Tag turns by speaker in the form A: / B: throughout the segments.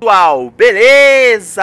A: pessoal, beleza?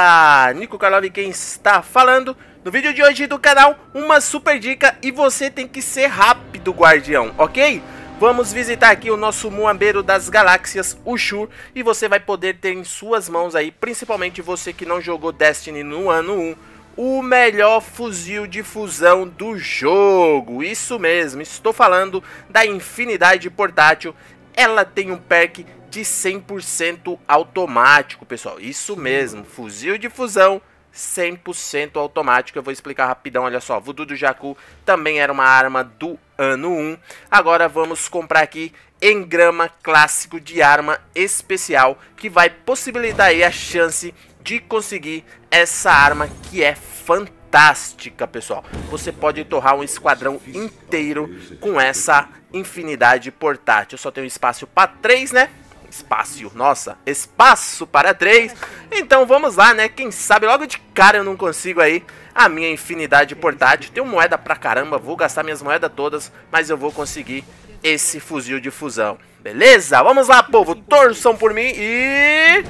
A: Nico Karlov quem está falando No vídeo de hoje do canal, uma super dica e você tem que ser rápido guardião, ok? Vamos visitar aqui o nosso Muambeiro das Galáxias, o Shur E você vai poder ter em suas mãos aí, principalmente você que não jogou Destiny no ano 1 o melhor fuzil de fusão do jogo, isso mesmo, estou falando da Infinidade Portátil, ela tem um perk de 100% automático, pessoal. Isso mesmo, fuzil de fusão 100% automático. Eu vou explicar rapidão, olha só. Vudu do Jacu também era uma arma do ano 1. Agora vamos comprar aqui engrama clássico de arma especial que vai possibilitar aí a chance de conseguir essa arma que é fantástica, pessoal. Você pode torrar um esquadrão inteiro com essa infinidade portátil. Eu só tenho espaço para 3, né? Espaço, nossa, espaço para três. Então vamos lá, né? Quem sabe logo de cara eu não consigo aí a minha infinidade portátil. Tenho moeda pra caramba, vou gastar minhas moedas todas, mas eu vou conseguir esse fuzil de fusão. Beleza? Vamos lá, povo. Torçam por mim e...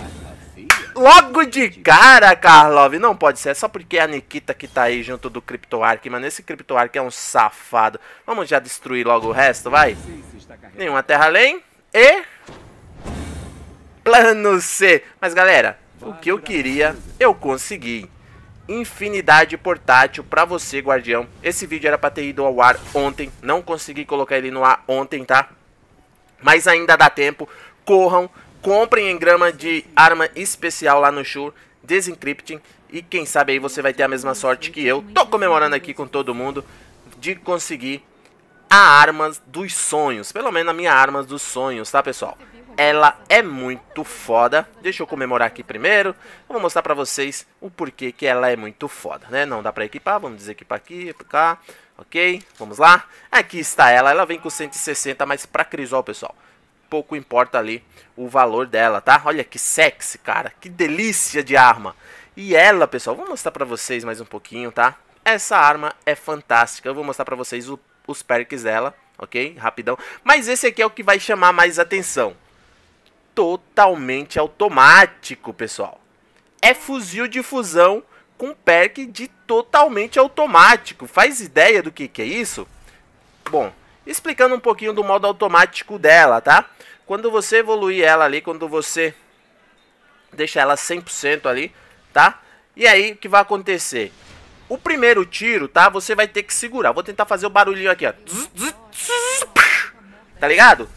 A: Logo de cara, Karlov. Não pode ser. É só porque é a Nikita que tá aí junto do CryptoArk. Mano, esse CryptoArk é um safado. Vamos já destruir logo o resto, vai. Nenhuma terra além. E plano C. Mas galera, o que eu queria, eu consegui. Infinidade portátil pra você, guardião. Esse vídeo era pra ter ido ao ar ontem. Não consegui colocar ele no ar ontem, tá? Mas ainda dá tempo. Corram, comprem em grama de arma especial lá no Shure. Desencrypting. E quem sabe aí você vai ter a mesma sorte que eu. Tô comemorando aqui com todo mundo de conseguir a arma dos sonhos. Pelo menos a minha arma dos sonhos, tá, pessoal? ela é muito foda. Deixa eu comemorar aqui primeiro. Eu vou mostrar pra vocês o porquê que ela é muito foda, né? Não dá pra equipar, vamos desequipar aqui, pra cá. Ok, vamos lá. Aqui está ela, ela vem com 160, mas pra crisol, pessoal, pouco importa ali o valor dela, tá? Olha que sexy, cara, que delícia de arma. E ela, pessoal, vou mostrar pra vocês mais um pouquinho, tá? Essa arma é fantástica, eu vou mostrar pra vocês o, os perks dela, ok? Rapidão. Mas esse aqui é o que vai chamar mais atenção, totalmente automático, pessoal. É fuzil de fusão com perk de totalmente automático. Faz ideia do que, que é isso? Bom, explicando um pouquinho do modo automático dela, tá? Quando você evoluir ela ali, quando você deixar ela 100% ali, tá? E aí, o que vai acontecer? O primeiro tiro, tá? Você vai ter que segurar. Vou tentar fazer o barulhinho aqui, ó. Tá ligado?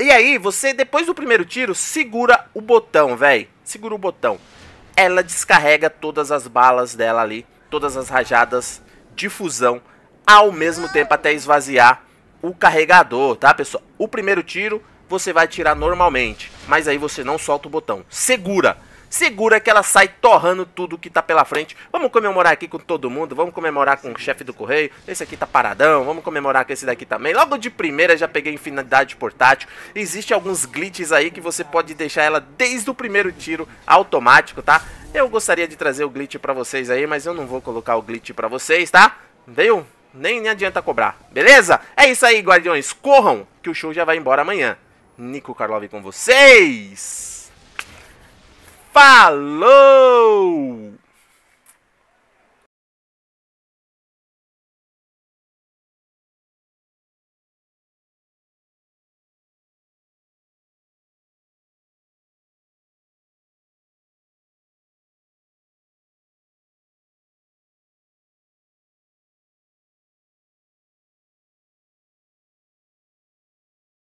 A: E aí, você, depois do primeiro tiro, segura o botão, velho. Segura o botão. Ela descarrega todas as balas dela ali, todas as rajadas de fusão, ao mesmo tempo até esvaziar o carregador, tá, pessoal? O primeiro tiro você vai tirar normalmente, mas aí você não solta o botão. Segura! segura que ela sai torrando tudo que tá pela frente. Vamos comemorar aqui com todo mundo, vamos comemorar com o chefe do correio. Esse aqui tá paradão, vamos comemorar com esse daqui também. Logo de primeira já peguei infinidade portátil. Existe alguns glitches aí que você pode deixar ela desde o primeiro tiro automático, tá? Eu gostaria de trazer o glitch pra vocês aí, mas eu não vou colocar o glitch pra vocês, tá? Veio? Nem, nem adianta cobrar, beleza? É isso aí, guardiões, corram, que o show já vai embora amanhã. Nico Karlov com vocês! Falou!